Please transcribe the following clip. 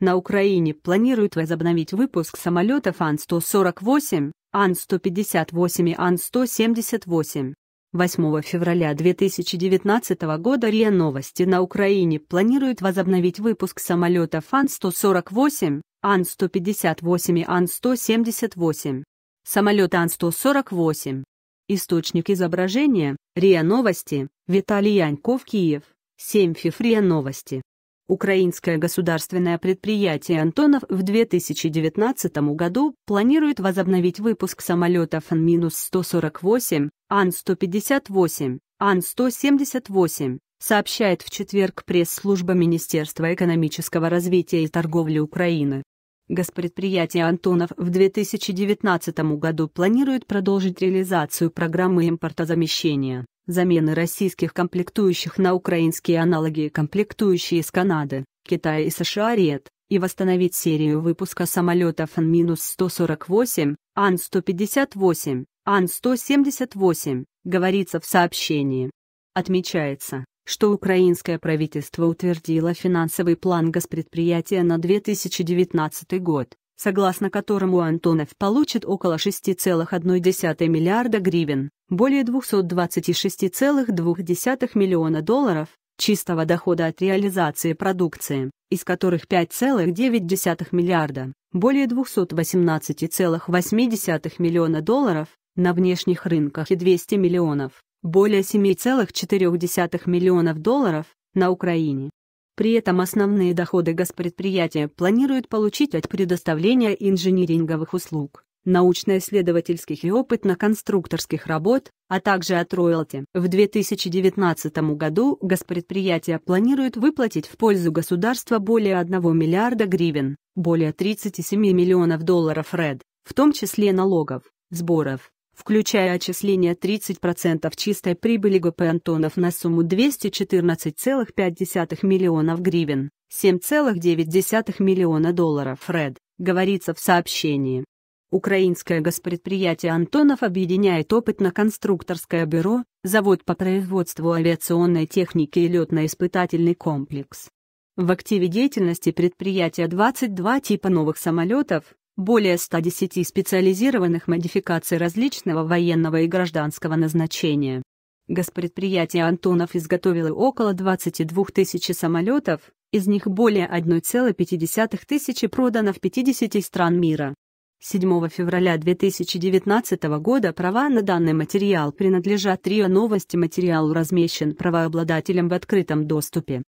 На Украине планируют возобновить выпуск самолетов Ан-148, Ан-158 и Ан-178. 8 февраля 2019 года РИА Новости на Украине планируют возобновить выпуск самолетов Ан-148, Ан-158 и Ан-178. Самолет Ан-148. Источник изображения, РИА Новости, Виталий Яньков, Киев, 7 ФИФ РИА Новости. Украинское государственное предприятие «Антонов» в 2019 году планирует возобновить выпуск самолетов Ан-148, Ан-158, Ан-178, сообщает в четверг пресс-служба Министерства экономического развития и торговли Украины. Госпредприятие «Антонов» в 2019 году планирует продолжить реализацию программы импортозамещения замены российских комплектующих на украинские аналоги комплектующие из Канады, Китая и США РЕД, и восстановить серию выпуска самолетов Ан-148, Ан-158, Ан-178, говорится в сообщении. Отмечается, что украинское правительство утвердило финансовый план госпредприятия на 2019 год, согласно которому Антонов получит около 6,1 миллиарда гривен, более 226,2 миллиона долларов чистого дохода от реализации продукции, из которых 5,9 миллиарда, более 218,8 миллиона долларов на внешних рынках и 200 миллионов, более 7,4 миллионов долларов на Украине. При этом основные доходы госпредприятия планируют получить от предоставления инжиниринговых услуг, научно-исследовательских и опытно-конструкторских работ, а также от роялти. В 2019 году госпредприятие планирует выплатить в пользу государства более 1 миллиарда гривен, более 37 миллионов долларов РЭД, в том числе налогов, сборов, включая отчисление 30% чистой прибыли ГП Антонов на сумму 214,5 миллионов гривен, 7,9 миллиона долларов РЭД, говорится в сообщении. Украинское госпредприятие «Антонов» объединяет опытно-конструкторское бюро, завод по производству авиационной техники и летно-испытательный комплекс. В активе деятельности предприятия 22 типа новых самолетов, более 110 специализированных модификаций различного военного и гражданского назначения. Госпредприятие «Антонов» изготовило около 22 тысяч самолетов, из них более 1,5 тысячи продано в 50 стран мира. 7 февраля 2019 года права на данный материал принадлежат РИО Новости. Материал размещен правообладателем в открытом доступе.